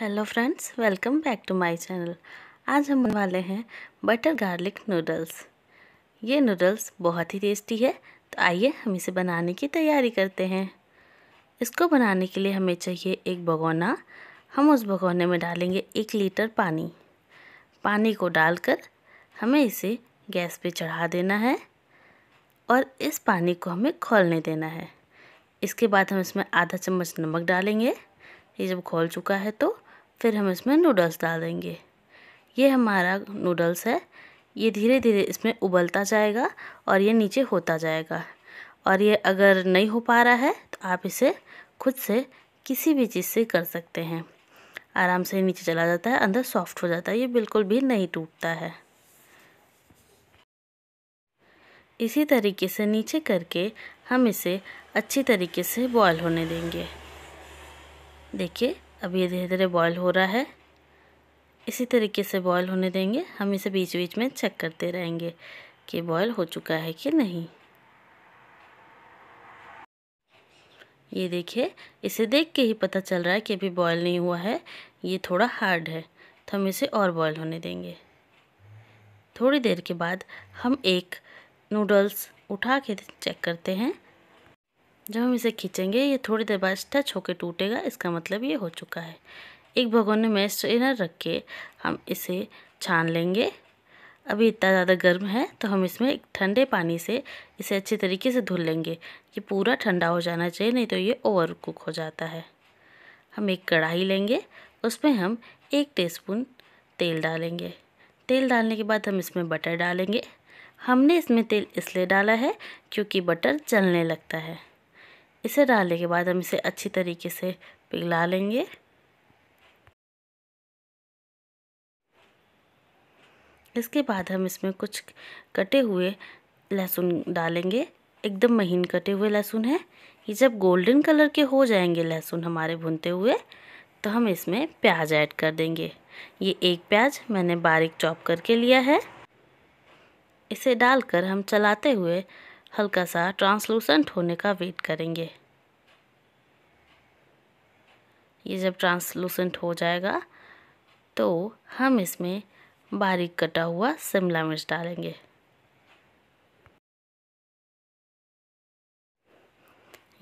hello friends welcome back to my channel आज हम वाले हैं बटर गार्लिक नूडल्स ये नूडल्स बहुत ही टेस्टी है तो आइए हम इसे बनाने की तैयारी करते हैं इसको बनाने के लिए हमें चाहिए एक भगोना हम उस भगोने में डालेंगे एक लीटर पानी पानी को डालकर हमें इसे गैस पे चढ़ा देना है और इस पानी को हमें खोलने देना है इसके बाद हम इसमें आधा चम्मच नमक डालेंगे ये जब खोल चुका है तो फिर हम इसमें नूडल्स डाल देंगे ये हमारा नूडल्स है ये धीरे धीरे इसमें उबलता जाएगा और ये नीचे होता जाएगा और ये अगर नहीं हो पा रहा है तो आप इसे खुद से किसी भी चीज़ से कर सकते हैं आराम से नीचे चला जाता है अंदर सॉफ्ट हो जाता है ये बिल्कुल भी नहीं टूटता है इसी तरीके से नीचे करके हम इसे अच्छी तरीके से बॉयल होने देंगे देखिए अब ये धीरे धीरे बॉयल हो रहा है इसी तरीके से बॉयल होने देंगे हम इसे बीच बीच में चेक करते रहेंगे कि बॉयल हो चुका है कि नहीं ये देखिए इसे देख के ही पता चल रहा है कि अभी बॉयल नहीं हुआ है ये थोड़ा हार्ड है तो हम इसे और बॉयल होने देंगे थोड़ी देर के बाद हम एक नूडल्स उठा के चेक करते हैं जब हम इसे खींचेंगे ये थोड़ी देर बाद टच होकर टूटेगा इसका मतलब ये हो चुका है एक भगोने में स्ट्रेनर रख के हम इसे छान लेंगे अभी इतना ज़्यादा गर्म है तो हम इसमें एक ठंडे पानी से इसे अच्छे तरीके से धुल लेंगे ये पूरा ठंडा हो जाना चाहिए नहीं तो ये ओवर कुक हो जाता है हम एक कढ़ाई लेंगे उसमें हम एक टीस्पून तेल डालेंगे तेल डालने के बाद हम इसमें बटर डालेंगे हमने इसमें तेल इसलिए डाला है क्योंकि बटर जलने लगता है इसे डालने के बाद हम इसे अच्छी तरीके से पिघला लेंगे इसके बाद हम इसमें कुछ कटे हुए लहसुन डालेंगे एकदम महीन कटे हुए लहसुन है ये जब गोल्डन कलर के हो जाएंगे लहसुन हमारे भुनते हुए तो हम इसमें प्याज ऐड कर देंगे ये एक प्याज मैंने बारीक चॉप करके लिया है इसे डालकर हम चलाते हुए हल्का सा ट्रांसलूसेंट होने का वेट करेंगे ये जब ट्रांसलूसेंट हो जाएगा तो हम इसमें बारीक कटा हुआ शिमला मिर्च डालेंगे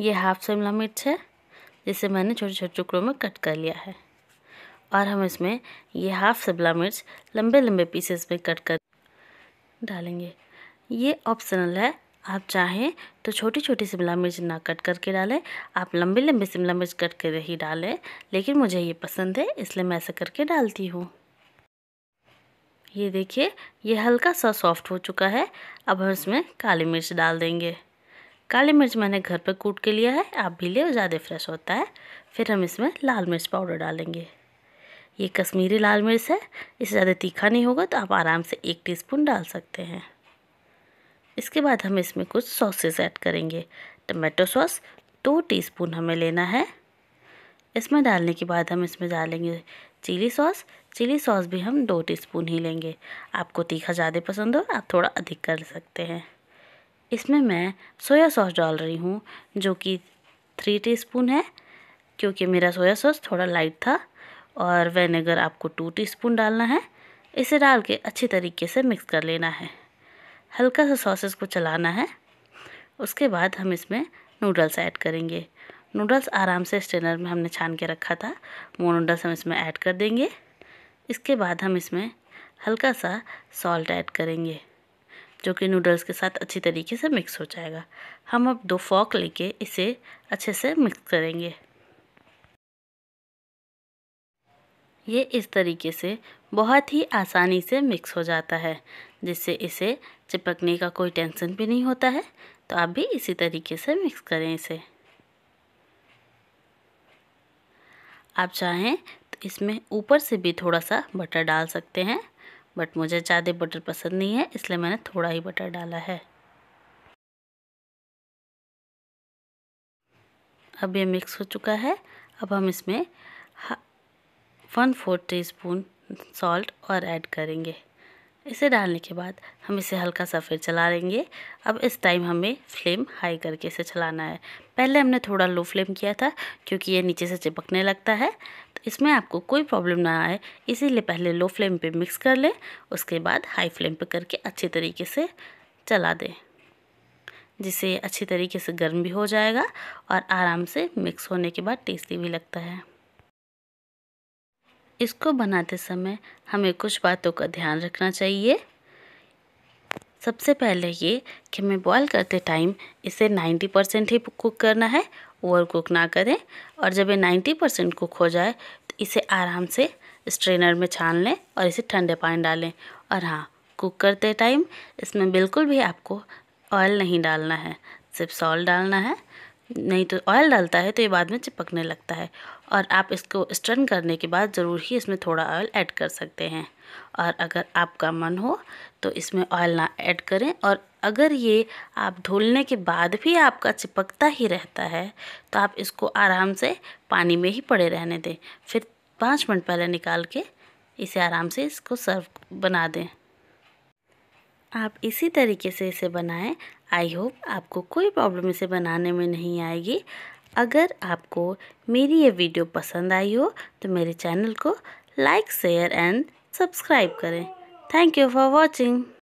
ये हाफ शिमला मिर्च है जिसे मैंने छोटे छोटे टुकड़ों में कट कर लिया है और हम इसमें ये हाफ शिमला मिर्च लंबे लंबे पीसेस में कट कर डालेंगे ये ऑप्शनल है आप चाहें तो छोटी छोटी शिमला मिर्च ना कट करके डालें आप लंबे लंबे शिमला मिर्च कट कर ही डालें लेकिन मुझे ये पसंद है इसलिए मैं ऐसा करके डालती हूँ ये देखिए ये हल्का सा सॉफ्ट हो चुका है अब हम इसमें काली मिर्च डाल देंगे काली मिर्च मैंने घर पर कूट के लिया है आप भी ले ज़्यादा फ्रेश होता है फिर हम इसमें लाल मिर्च पाउडर डालेंगे ये कश्मीरी लाल मिर्च है इसे ज़्यादा तीखा नहीं होगा तो आप आराम से एक टीस्पून डाल सकते हैं इसके बाद हम इसमें कुछ सॉसेस ऐड करेंगे टमाटो सॉस दो टीस्पून हमें लेना है इसमें डालने के बाद हम इसमें डालेंगे चिली सॉस चिली सॉस भी हम दो टीस्पून ही लेंगे आपको तीखा ज़्यादा पसंद हो आप थोड़ा अधिक कर सकते हैं इसमें मैं सोया सॉस डाल रही हूँ जो कि थ्री टीस्पून है क्योंकि मेरा सोया सॉस थोड़ा लाइट था और वेनेगर आपको टू टीस्पून डालना है इसे डाल के अच्छी तरीके से मिक्स कर लेना है हल्का सा सॉसेस को चलाना है उसके बाद हम इसमें नूडल्स ऐड करेंगे नूडल्स आराम से स्टेनर में हमने छान के रखा था वो नूडल्स हम इसमें ऐड कर देंगे इसके बाद हम इसमें हल्का सा सॉल्ट ऐड करेंगे जो कि नूडल्स के साथ अच्छी तरीके से मिक्स हो जाएगा हम अब दो फॉक लेके इसे अच्छे से मिक्स करेंगे ये इस तरीके से बहुत ही आसानी से मिक्स हो जाता है जिससे इसे चिपकने का कोई टेंशन भी नहीं होता है तो आप भी इसी तरीके से मिक्स करें इसे आप चाहें तो इसमें ऊपर से भी थोड़ा सा बटर डाल सकते हैं बट मुझे ज़्यादा बटर पसंद नहीं है इसलिए मैंने थोड़ा ही बटर डाला है अब ये मिक्स हो चुका है अब हम इसमें one four teaspoon salt और ऐड करेंगे इसे डालने के बाद हम इसे हल्का सा फिर चला लेंगे अब इस टाइम हमें फ्लेम हाई करके इसे चलाना है पहले हमने थोड़ा लो फ्लेम किया था क्योंकि ये नीचे से चिपकने लगता है तो इसमें आपको कोई प्रॉब्लम ना आए इसीलिए पहले लो फ्लेम पे मिक्स कर लें उसके बाद हाई फ्लेम पे करके अच्छे तरीके से चला दें जिसे अच्छी तरीके से गर्म भी हो जाएगा और आराम से मिक्स होने के बाद टेस्टी भी लगता है इसको बनाते समय हमें कुछ बातों का ध्यान रखना चाहिए सबसे पहले ये कि हमें बॉयल करते टाइम इसे 90 परसेंट ही कुक करना है ओवर कुक ना करें और जब ये 90 परसेंट कुक हो जाए तो इसे आराम से स्ट्रेनर में छान लें और इसे ठंडे पानी डालें और हाँ कुक करते टाइम इसमें बिल्कुल भी आपको ऑयल नहीं डालना है सिर्फ सॉल्ट डालना है नहीं तो ऑयल डालता है तो ये बाद में चिपकने लगता है और आप इसको स्टर्न करने के बाद ज़रूर ही इसमें थोड़ा ऑयल ऐड कर सकते हैं और अगर आपका मन हो तो इसमें ऑयल ना ऐड करें और अगर ये आप धुलने के बाद भी आपका चिपकता ही रहता है तो आप इसको आराम से पानी में ही पड़े रहने दें फिर पाँच मिनट पहले निकाल के इसे आराम से इसको सर्व बना दें आप इसी तरीके से इसे बनाएं आई होप आपको कोई प्रॉब्लम इसे बनाने में नहीं आएगी अगर आपको मेरी ये वीडियो पसंद आई हो तो मेरे चैनल को लाइक शेयर एंड सब्सक्राइब करें थैंक यू फॉर वॉचिंग